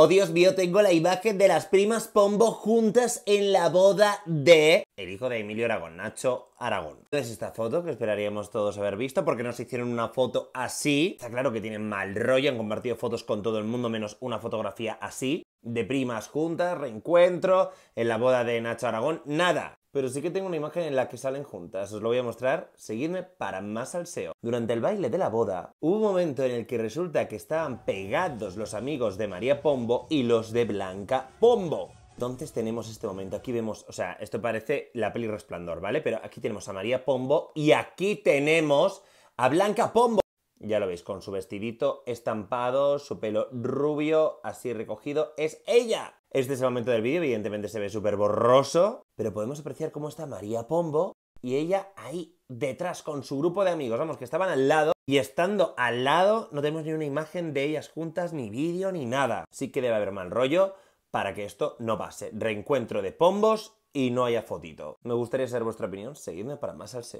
Oh Dios mío, tengo la imagen de las primas Pombo juntas en la boda de... El hijo de Emilio Aragón, Nacho Aragón. Entonces esta foto que esperaríamos todos haber visto porque nos hicieron una foto así. Está claro que tienen mal rollo, han compartido fotos con todo el mundo menos una fotografía así de primas juntas, reencuentro, en la boda de Nacho Aragón, nada. Pero sí que tengo una imagen en la que salen juntas, os lo voy a mostrar, seguidme para más SEO. Durante el baile de la boda, hubo un momento en el que resulta que estaban pegados los amigos de María Pombo y los de Blanca Pombo. Entonces tenemos este momento, aquí vemos, o sea, esto parece la peli Resplandor, ¿vale? Pero aquí tenemos a María Pombo y aquí tenemos a Blanca Pombo. Ya lo veis, con su vestidito estampado, su pelo rubio, así recogido, es ella. Este es el momento del vídeo, evidentemente se ve súper borroso, pero podemos apreciar cómo está María Pombo y ella ahí detrás con su grupo de amigos, vamos, que estaban al lado, y estando al lado no tenemos ni una imagen de ellas juntas, ni vídeo, ni nada. Sí que debe haber mal rollo para que esto no pase. Reencuentro de Pombos y no haya fotito. Me gustaría saber vuestra opinión, seguidme para más al ser.